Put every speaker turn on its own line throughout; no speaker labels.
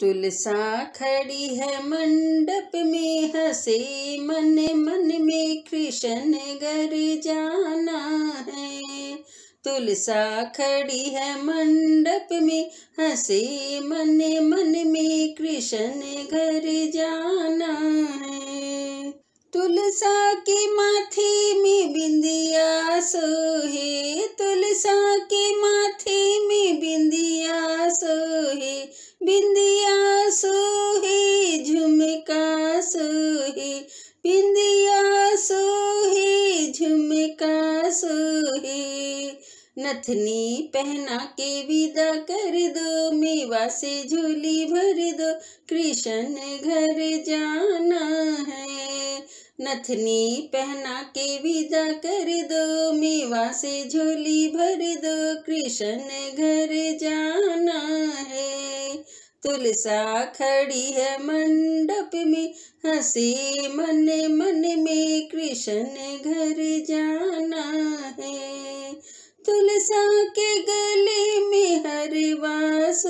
तुलसा खड़ी है मंडप में हसे मन मन में कृष्ण घर जाना है तुलसा खड़ी है मंडप में हसे मन मन में कृष्ण घर जा नथनी पहना के विदा कर दो मेवा से झोली भर दो कृष्ण घर जाना है नथनी पहना के विदा कर दो मेवा से झोली भर दो कृष्ण घर जाना है तुलसा खड़ी है मंडप में हंसी मन मन में कृष्ण घर जाना है तुलसा के गले में वास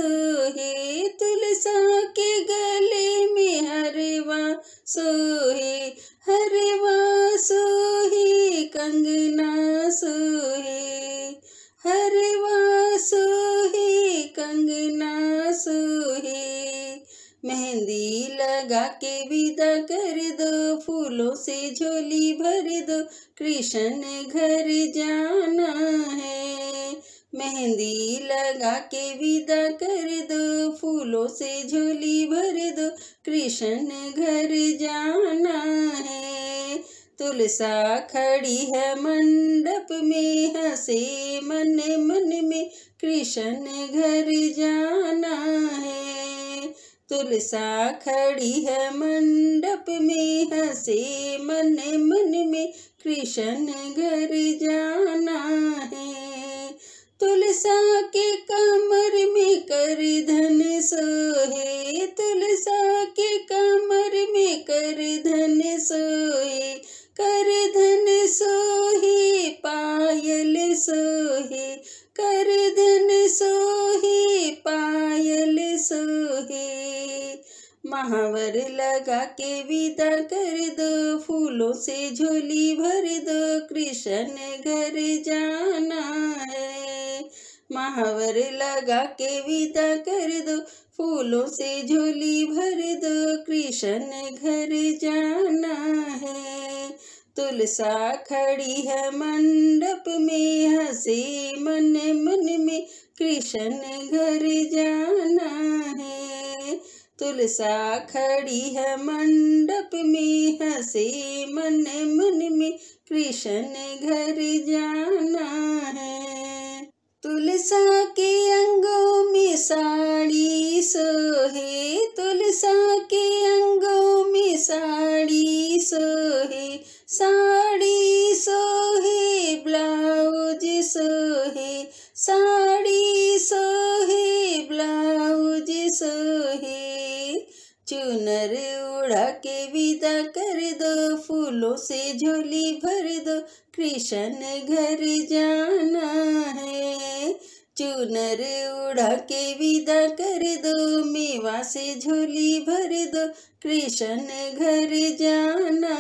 हे तुलसा के गले में हे हर वास हे कंगना सोहे वास हे कंगना सोहे मेहंदी लगा के विदा कर दो फूलों से झोली भर दो कृष्ण घर जाना है मेहंदी लगा के विदा कर दो फूलों से झोली भर दो कृष्ण घर जाना है तुलसा खड़ी है मंडप में हंसे मन मन में कृष्ण घर जाना है तुलसा खड़ी है मंडप में हंसे मन मन में कृष्ण घर जाना है तुलसा महावर लगा के विदा कर दो फूलों से झोली भर दो कृष्ण घर जाना है महावर लगा के विदा कर दो फूलों से झोली भर दो कृष्ण घर जाना है तुलसा खड़ी है मंडप में हसी मन मन में कृष्ण घर जा तुलसा खड़ी है मंडप में हसे मन मन में कृष्ण घर जाना है तुलसा के अंगों में साड़ी सोहे तुलसा के अंगों में साड़ी सोहे साड़ी सोहे ब्लाउज सोहे सा उड़ा के विदा कर दो फूलों से झोली भर दो कृष्ण घर जाना है चुनर उड़ा के विदा कर दो मेवा से झोली भर दो कृष्ण घर जाना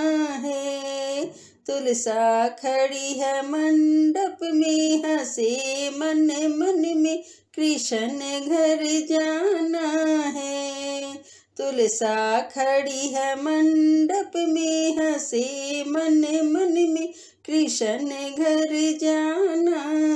है तुलसा खड़ी है मंडप में हंसे मन मन में कृष्ण घर जाना है तुलसा खड़ी है मंडप में हसी मन मन में कृष्ण घर जाना